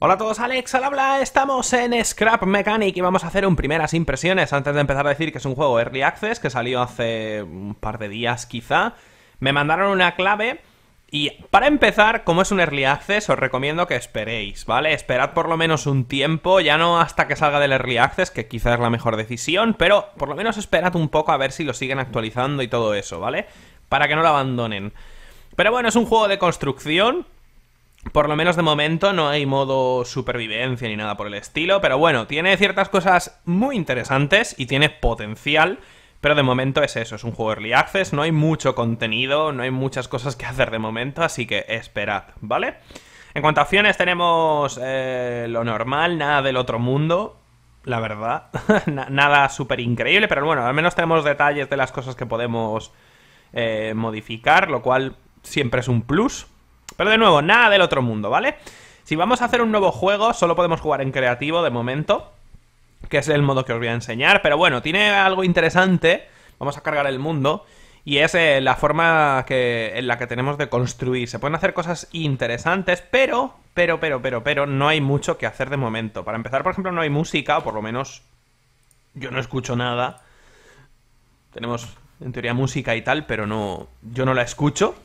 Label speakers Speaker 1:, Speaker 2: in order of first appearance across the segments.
Speaker 1: Hola a todos, Alex al habla, estamos en Scrap Mechanic y vamos a hacer un primeras impresiones antes de empezar a decir que es un juego Early Access que salió hace un par de días quizá. Me mandaron una clave y para empezar, como es un Early Access, os recomiendo que esperéis, ¿vale? Esperad por lo menos un tiempo, ya no hasta que salga del Early Access, que quizá es la mejor decisión, pero por lo menos esperad un poco a ver si lo siguen actualizando y todo eso, ¿vale? Para que no lo abandonen. Pero bueno, es un juego de construcción, por lo menos de momento no hay modo supervivencia ni nada por el estilo, pero bueno, tiene ciertas cosas muy interesantes y tiene potencial, pero de momento es eso, es un juego early access, no hay mucho contenido, no hay muchas cosas que hacer de momento, así que esperad, ¿vale? En cuanto a acciones tenemos eh, lo normal, nada del otro mundo, la verdad, nada súper increíble, pero bueno, al menos tenemos detalles de las cosas que podemos eh, modificar, lo cual siempre es un plus. Pero de nuevo, nada del otro mundo, ¿vale? Si vamos a hacer un nuevo juego, solo podemos jugar en creativo de momento, que es el modo que os voy a enseñar. Pero bueno, tiene algo interesante. Vamos a cargar el mundo. Y es eh, la forma que, en la que tenemos de construir. Se pueden hacer cosas interesantes, pero, pero, pero, pero, pero, no hay mucho que hacer de momento. Para empezar, por ejemplo, no hay música, o por lo menos yo no escucho nada. Tenemos, en teoría, música y tal, pero no, yo no la escucho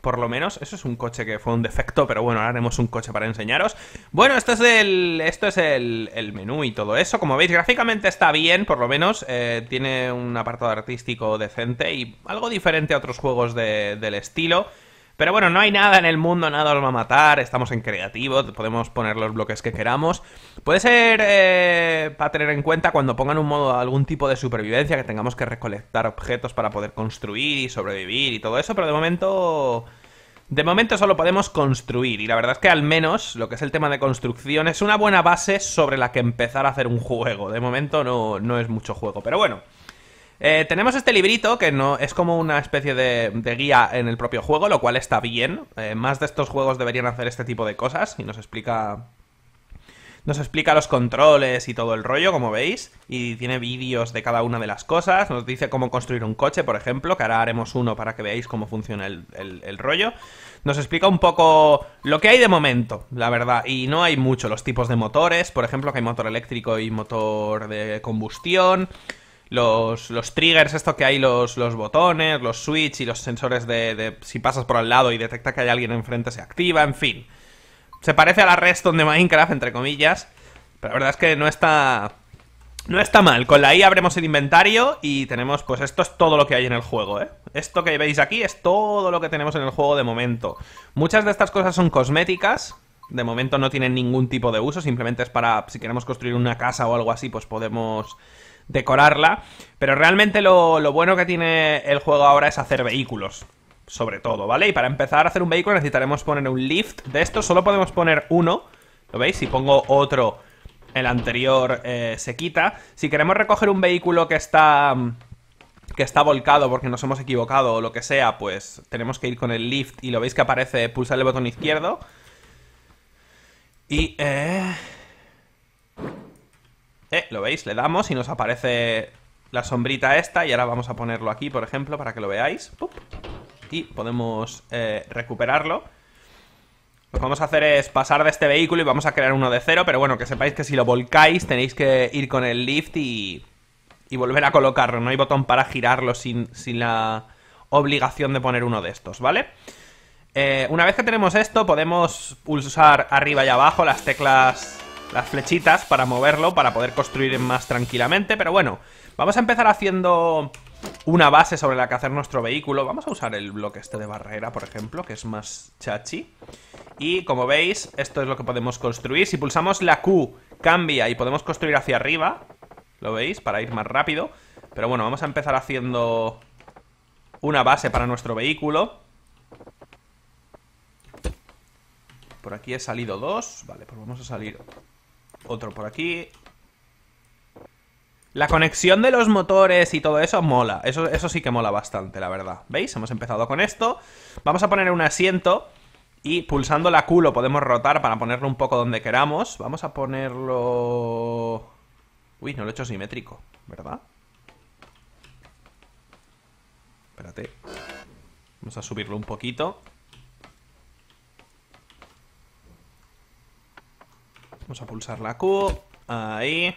Speaker 1: por lo menos. Eso es un coche que fue un defecto, pero bueno, ahora haremos un coche para enseñaros. Bueno, esto es el, esto es el, menú y todo eso. Como veis, gráficamente está bien, por lo menos. Eh, tiene un apartado artístico decente y algo diferente a otros juegos del estilo. Pero bueno, no hay nada en el mundo, nada os va a matar, estamos en creativo, podemos poner los bloques que queramos. Puede ser eh, para tener en cuenta cuando pongan un modo algún tipo de supervivencia, que tengamos que recolectar objetos para poder construir y sobrevivir y todo eso, pero de momento... De momento solo podemos construir, y la verdad es que al menos lo que es el tema de construcción es una buena base sobre la que empezar a hacer un juego. De momento no es mucho juego, pero bueno. Eh, tenemos este librito que no es como una especie de, guía en el propio juego, lo cual está bien. Eh, más de estos juegos deberían hacer este tipo de cosas y nos explica nos explica los controles y todo el rollo, como veis, y tiene vídeos de cada una de las cosas, nos dice cómo construir un coche, por ejemplo, que ahora haremos uno para que veáis cómo funciona el, el, rollo. Nos explica un poco lo que hay de momento, la verdad, y no hay mucho, los tipos de motores, por ejemplo, que hay motor eléctrico y motor de combustión, los, triggers, esto que hay, los, los botones, los switch y los sensores de, si pasas por al lado y detecta que hay alguien enfrente se activa, en fin. Se parece a la Redstone de Minecraft, entre comillas, pero la verdad es que no está... No está mal, con la I abremos el inventario y tenemos, pues esto es todo lo que hay en el juego, ¿eh? Esto que veis aquí es todo lo que tenemos en el juego de momento. Muchas de estas cosas son cosméticas, de momento no tiene ningún tipo de uso, simplemente es para, si queremos construir una casa o algo así, pues podemos decorarla. Pero realmente lo, bueno que tiene el juego ahora es hacer vehículos sobre todo, ¿vale? Y para empezar a hacer un vehículo necesitaremos poner un lift. De estos solo podemos poner uno. ¿Lo veis? Si pongo otro, el anterior eh, se quita. Si queremos recoger un vehículo que está que está volcado porque nos hemos equivocado o lo que sea, pues tenemos que ir con el lift y lo veis que aparece, pulsar el botón izquierdo y... Eh, eh... ¿lo veis? Le damos y nos aparece la sombrita esta y ahora vamos a ponerlo aquí, por ejemplo, para que lo veáis. Y podemos eh, recuperarlo. Lo que vamos a hacer es pasar de este vehículo y vamos a crear uno de cero, pero bueno, que sepáis que si lo volcáis tenéis que ir con el lift y, y volver a colocarlo. No hay botón para girarlo sin, sin la obligación de poner uno de estos, ¿vale? vale eh, una vez que tenemos esto, podemos pulsar arriba y abajo las teclas, las flechitas para moverlo, para poder construir más tranquilamente. Pero bueno, vamos a empezar haciendo una base sobre la que hacer nuestro vehículo. Vamos a usar el bloque este de barrera, por ejemplo, que es más chachi. Y como veis, esto es lo que podemos construir. Si pulsamos la Q, cambia y podemos construir hacia arriba. ¿Lo veis? Para ir más rápido. Pero bueno, vamos a empezar haciendo una base para nuestro vehículo. Por aquí he salido dos. Vale, pues vamos a salir otro por aquí. La conexión de los motores y todo eso mola. Eso, eso sí que mola bastante, la verdad. ¿Veis? Hemos empezado con esto. Vamos a poner un asiento. Y pulsando la culo podemos rotar para ponerlo un poco donde queramos. Vamos a ponerlo... Uy, no lo he hecho simétrico, ¿verdad? Espérate. Vamos a subirlo un poquito. Vamos a pulsar la Q. Ahí.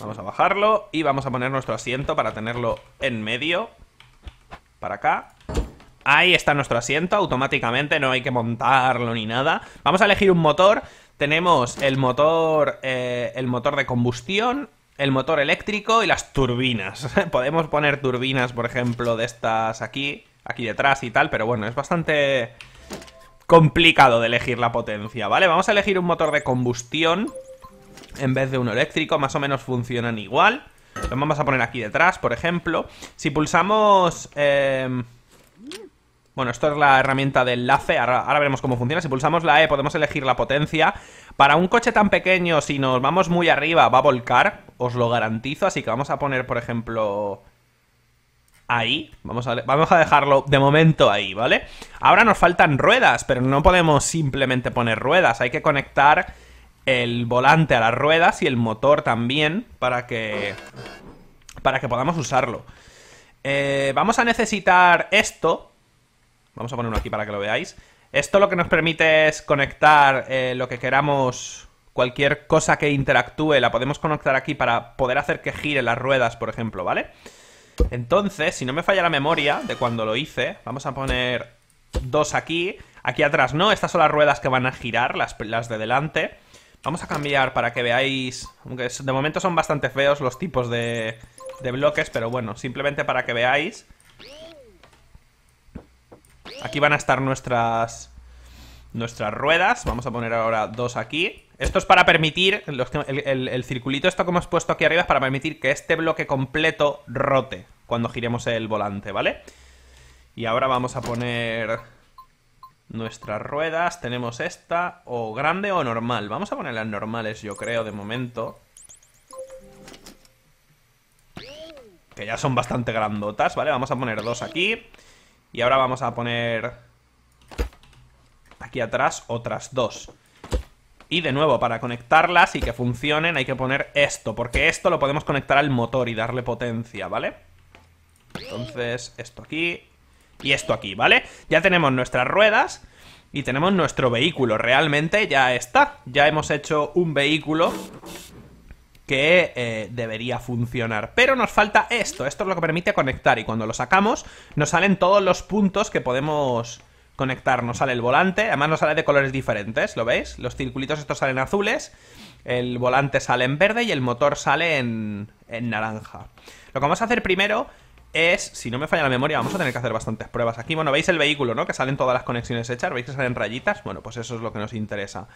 Speaker 1: Vamos a bajarlo y vamos a poner nuestro asiento para tenerlo en medio. Para acá. Ahí está nuestro asiento automáticamente, no hay que montarlo ni nada. Vamos a elegir un motor. Tenemos el motor, eh, el motor de combustión, el motor eléctrico y las turbinas. Podemos poner turbinas, por ejemplo, de estas aquí, aquí detrás y tal, pero bueno, es bastante complicado de elegir la potencia, ¿vale? Vamos a elegir un motor de combustión en vez de uno eléctrico, más o menos funcionan igual. Lo vamos a poner aquí detrás, por ejemplo. Si pulsamos... Eh, bueno, esto es la herramienta de enlace, ahora, ahora, veremos cómo funciona. Si pulsamos la E podemos elegir la potencia. Para un coche tan pequeño, si nos vamos muy arriba, va a volcar, os lo garantizo. Así que vamos a poner, por ejemplo, ahí. Vamos a, vamos a dejarlo de momento ahí, ¿vale? Ahora nos faltan ruedas, pero no podemos simplemente poner ruedas. Hay que conectar el volante a las ruedas y el motor también para que, para que podamos usarlo. Eh, vamos a necesitar esto. Vamos a ponerlo aquí para que lo veáis. Esto lo que nos permite es conectar eh, lo que queramos, cualquier cosa que interactúe, la podemos conectar aquí para poder hacer que gire las ruedas, por ejemplo, ¿vale? vale entonces, si no me falla la memoria de cuando lo hice, vamos a poner dos aquí. Aquí atrás no, estas son las ruedas que van a girar, las, las de delante. Vamos a cambiar para que veáis... Aunque de momento son bastante feos los tipos de, de bloques, pero bueno, simplemente para que veáis... Aquí van a estar nuestras nuestras ruedas. Vamos a poner ahora dos aquí. Esto es para permitir, el, circulito esto que hemos puesto aquí arriba es para permitir que este bloque completo rote cuando giremos el volante, ¿vale? Y ahora vamos a poner nuestras ruedas. Tenemos esta, o grande o normal. Vamos a poner las normales, yo creo, de momento. Que ya son bastante grandotas, ¿vale? Vamos a poner dos aquí. Y ahora vamos a poner aquí atrás otras dos. Y de nuevo, para conectarlas y que funcionen hay que poner esto, porque esto lo podemos conectar al motor y darle potencia, ¿vale? Entonces, esto aquí y esto aquí, ¿vale? Ya tenemos nuestras ruedas y tenemos nuestro vehículo. Realmente ya está. Ya hemos hecho un vehículo que eh, debería funcionar. Pero nos falta esto. Esto es lo que permite conectar y cuando lo sacamos nos salen todos los puntos que podemos conectar nos sale el volante, además nos sale de colores diferentes, ¿lo veis? Los circulitos estos salen azules, el volante sale en verde y el motor sale en, naranja. Lo que vamos a hacer primero es, si no me falla la memoria, vamos a tener que hacer bastantes pruebas aquí. Bueno, veis el vehículo, ¿no? Que salen todas las conexiones hechas, veis que salen rayitas. Bueno, pues eso es lo que nos interesa.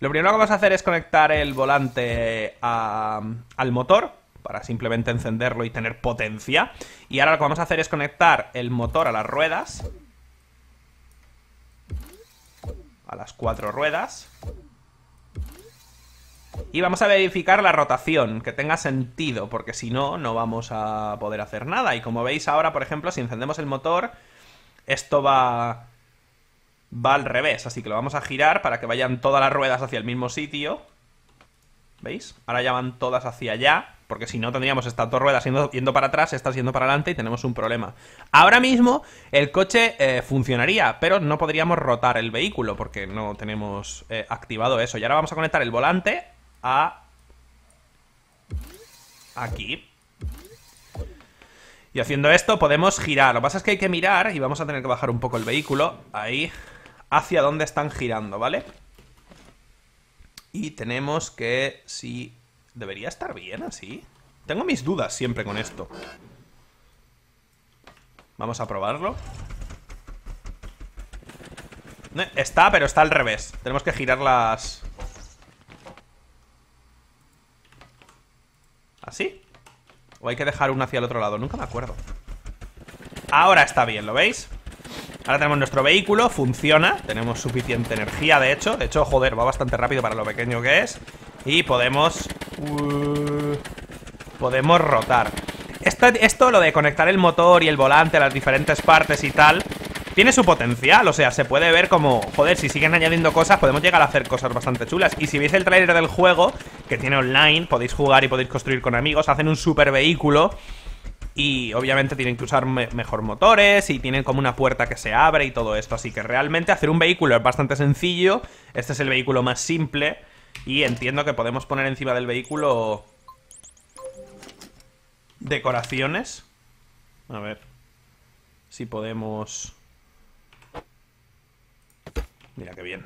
Speaker 1: Lo primero que vamos a hacer es conectar el volante al motor para simplemente encenderlo y tener potencia. Y ahora lo que vamos a hacer es conectar el motor a las ruedas a las cuatro ruedas. Y vamos a verificar la rotación, que tenga sentido, porque si no, no vamos a poder hacer nada. Y como veis ahora, por ejemplo, si encendemos el motor, esto va... va al revés, así que lo vamos a girar para que vayan todas las ruedas hacia el mismo sitio. ¿Veis? Ahora ya van todas hacia allá, porque si no tendríamos esta dos yendo, para atrás, esta yendo para adelante y tenemos un problema. Ahora mismo el coche eh, funcionaría, pero no podríamos rotar el vehículo porque no tenemos eh, activado eso. Y ahora vamos a conectar el volante a... Aquí. Y haciendo esto podemos girar. Lo que pasa es que hay que mirar y vamos a tener que bajar un poco el vehículo. Ahí. Hacia dónde están girando, ¿vale? vale y tenemos que... Si... Debería estar bien así. Tengo mis dudas siempre con esto. Vamos a probarlo. Está, pero está al revés. Tenemos que girar las... ¿Así? ¿O hay que dejar una hacia el otro lado? Nunca me acuerdo. Ahora está bien, ¿lo veis? Ahora tenemos nuestro vehículo, funciona, tenemos suficiente energía, de hecho. De hecho, joder, va bastante rápido para lo pequeño que es. Y podemos... Uh, podemos rotar. Esto, esto, lo de conectar el motor y el volante a las diferentes partes y tal, tiene su potencial. O sea, se puede ver como, joder, si siguen añadiendo cosas, podemos llegar a hacer cosas bastante chulas. Y si veis el trailer del juego, que tiene online, podéis jugar y podéis construir con amigos, hacen un super vehículo y obviamente tienen que usar mejor motores y tienen como una puerta que se abre y todo esto. Así que realmente hacer un vehículo es bastante sencillo. Este es el vehículo más simple. Y entiendo que podemos poner encima del vehículo decoraciones. A ver si podemos... Mira qué bien.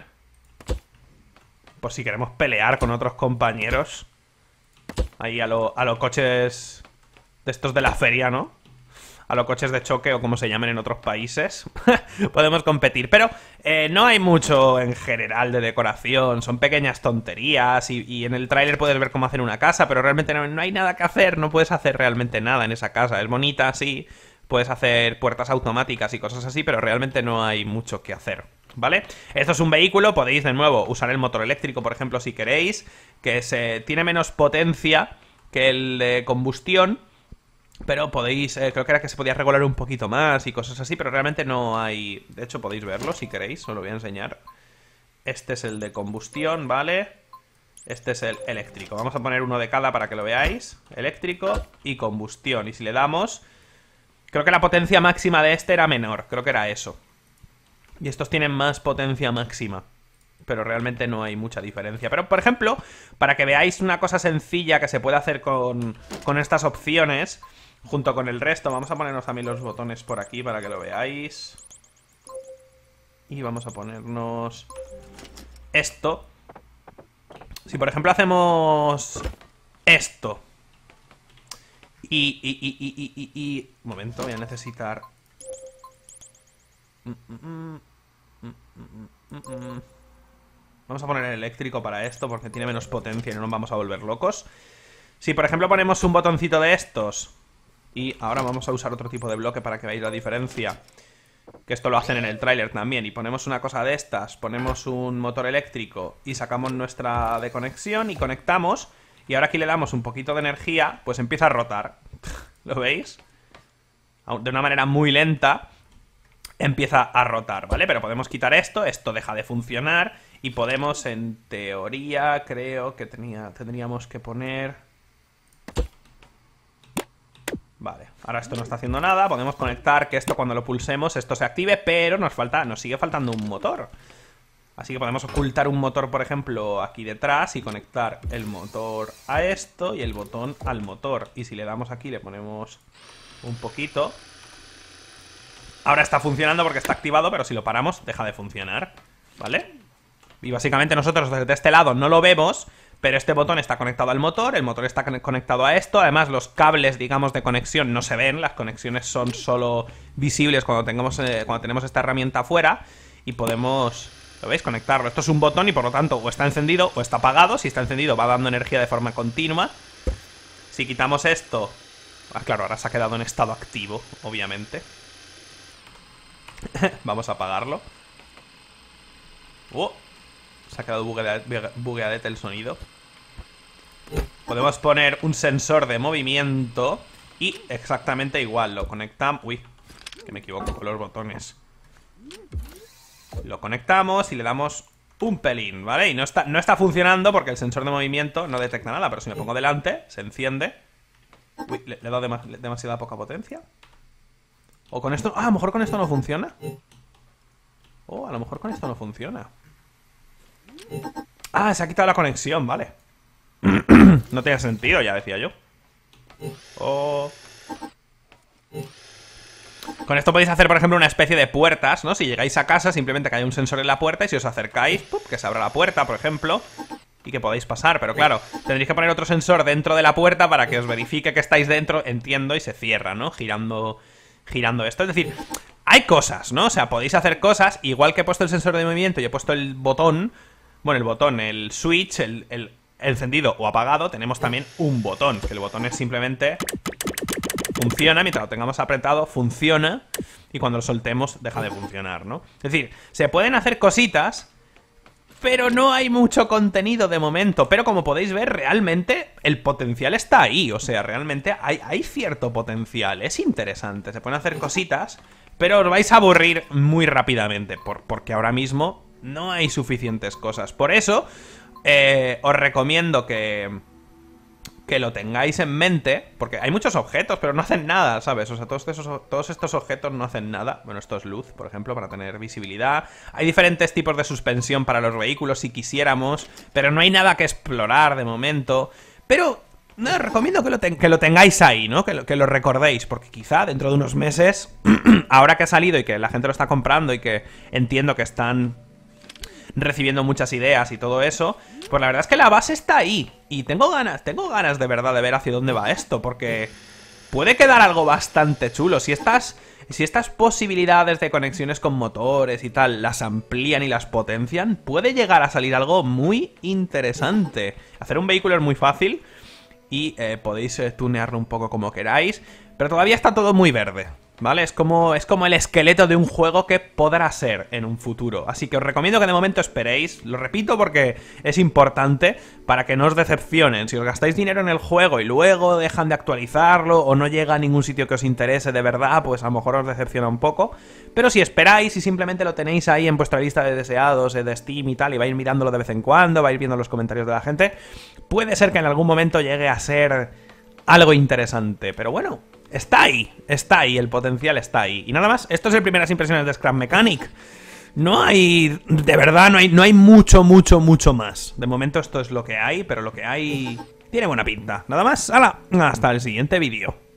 Speaker 1: Por si queremos pelear con otros compañeros. Ahí a, a los coches de estos de la feria, ¿no? A los coches de choque o como se llamen en otros países, podemos competir. Pero eh, no hay mucho en general de decoración, son pequeñas tonterías y, en el tráiler puedes ver cómo hacer una casa, pero realmente no, no hay nada que hacer, no puedes hacer realmente nada en esa casa. Es bonita, sí, puedes hacer puertas automáticas y cosas así, pero realmente no hay mucho que hacer. ¿Vale? Esto es un vehículo, podéis de nuevo usar el motor eléctrico, por ejemplo, si queréis, que se, tiene menos potencia que el de combustión, pero podéis, eh, creo que era que se podía regular un poquito más y cosas así, pero realmente no hay... De hecho, podéis verlo si queréis, os lo voy a enseñar. Este es el de combustión, ¿vale? Este es el eléctrico. Vamos a poner uno de cada para que lo veáis. Eléctrico y combustión. Y si le damos... Creo que la potencia máxima de este era menor, creo que era eso. Y estos tienen más potencia máxima. Pero realmente no hay mucha diferencia. Pero, por ejemplo, para que veáis una cosa sencilla que se puede hacer con, con estas opciones junto con el resto. Vamos a ponernos también los botones por aquí para que lo veáis. Y vamos a ponernos esto. Si por ejemplo hacemos esto. Y, y, y, y, y, y Momento, voy a necesitar... Mm, mm, mm, vamos a poner el eléctrico para esto porque tiene menos potencia y no nos vamos a volver locos. Si por ejemplo ponemos un botoncito de estos y ahora vamos a usar otro tipo de bloque para que veáis la diferencia. Que esto lo hacen en el tráiler también. Y ponemos una cosa de estas, ponemos un motor eléctrico y sacamos nuestra de conexión y conectamos. Y ahora aquí le damos un poquito de energía, pues empieza a rotar. ¿Lo veis? De una manera muy lenta empieza a rotar, ¿vale? Pero podemos quitar esto, esto deja de funcionar y podemos, en teoría, creo que tenía, tendríamos que poner... Vale, ahora esto no está haciendo nada Podemos conectar que esto cuando lo pulsemos Esto se active, pero nos falta nos sigue faltando un motor Así que podemos ocultar un motor, por ejemplo, aquí detrás y conectar el motor a esto y el botón al motor. Y si le damos aquí, le ponemos un poquito. Ahora está funcionando porque está activado, pero si lo paramos, deja de funcionar. ¿Vale? Y básicamente nosotros desde este lado no lo vemos, pero este botón está conectado al motor, el motor está conectado a esto, además los cables, digamos, de conexión no se ven, las conexiones son solo visibles cuando, eh, cuando tenemos esta herramienta afuera y podemos... ¿Lo veis? Conectarlo. Esto es un botón y por lo tanto o está encendido o está apagado. Si está encendido va dando energía de forma continua. Si quitamos esto... Ah, claro, ahora se ha quedado en estado activo, obviamente. Vamos a apagarlo. Oh, se ha quedado bugueadete el sonido. Podemos poner un sensor de movimiento y exactamente igual. Lo conectamos... Uy, que me equivoco con los botones. Lo conectamos y le damos un pelín, ¿vale? Y no está, no está funcionando porque el sensor de movimiento no detecta nada, pero si me pongo delante, se enciende. Uy, le, he dado demasiada poca potencia. O con esto... Ah, a lo mejor con esto no funciona. Oh, a lo mejor con esto no funciona. Ah, se ha quitado la conexión, vale. no tenía sentido, ya decía yo. Oh. Con esto podéis hacer, por ejemplo, una especie de puertas, ¿no? Si llegáis a casa, simplemente que hay un sensor en la puerta y si os acercáis, que se abra la puerta, por ejemplo, y que podáis pasar. Pero claro, tendréis que poner otro sensor dentro de la puerta para que os verifique que estáis dentro, entiendo, y se cierra, ¿no? Girando, girando esto. Es decir, hay cosas, ¿no? O sea, podéis hacer cosas, igual que he puesto el sensor de movimiento y he puesto el botón, bueno, el botón, el switch, el, encendido o apagado, tenemos también un botón, que el botón es simplemente funciona, mientras lo tengamos apretado, funciona, y cuando lo soltemos deja de funcionar, ¿no? Es decir, se pueden hacer cositas, pero no hay mucho contenido de momento, pero como podéis ver, realmente el potencial está ahí, o sea, realmente hay, hay cierto potencial, es interesante, se pueden hacer cositas, pero os vais a aburrir muy rápidamente, porque ahora mismo no hay suficientes cosas. Por eso, eh, os recomiendo que, que lo tengáis en mente, porque hay muchos objetos, pero no hacen nada, ¿sabes? O sea, todos, todos estos objetos no hacen nada. Bueno, esto es luz, por ejemplo, para tener visibilidad. Hay diferentes tipos de suspensión para los vehículos si quisiéramos, pero no hay nada que explorar de momento. Pero os recomiendo que lo, que lo tengáis ahí, ¿no? Que que lo recordéis, porque quizá dentro de unos meses, ahora que ha salido y que la gente lo está comprando y que entiendo que están recibiendo muchas ideas y todo eso, pues la verdad es que la base está ahí. Y tengo ganas, tengo ganas de verdad de ver hacia dónde va esto, porque puede quedar algo bastante chulo. Si estas, si estas posibilidades de conexiones con motores y tal las amplían y las potencian, puede llegar a salir algo muy interesante. Hacer un vehículo es muy fácil y eh, podéis eh, tunearlo un poco como queráis, pero todavía está todo muy verde. ¿Vale? Es como, es como el esqueleto de un juego que podrá ser en un futuro. Así que os recomiendo que de momento esperéis. Lo repito porque es importante para que no os decepcionen. Si os gastáis dinero en el juego y luego dejan de actualizarlo o no llega a ningún sitio que os interese de verdad, pues a lo mejor os decepciona un poco. Pero si esperáis y simplemente lo tenéis ahí en vuestra lista de deseados, eh, de Steam y tal, y vais mirándolo de vez en cuando, vais viendo los comentarios de la gente, puede ser que en algún momento llegue a ser algo interesante. Pero bueno, Está ahí, está ahí, el potencial está ahí. Y nada más, esto es el primeras impresiones de Scrap Mechanic. No hay, de verdad, no hay, no hay mucho, mucho, mucho más. De momento esto es lo que hay, pero lo que hay tiene buena pinta. Nada más, hala, hasta el siguiente vídeo.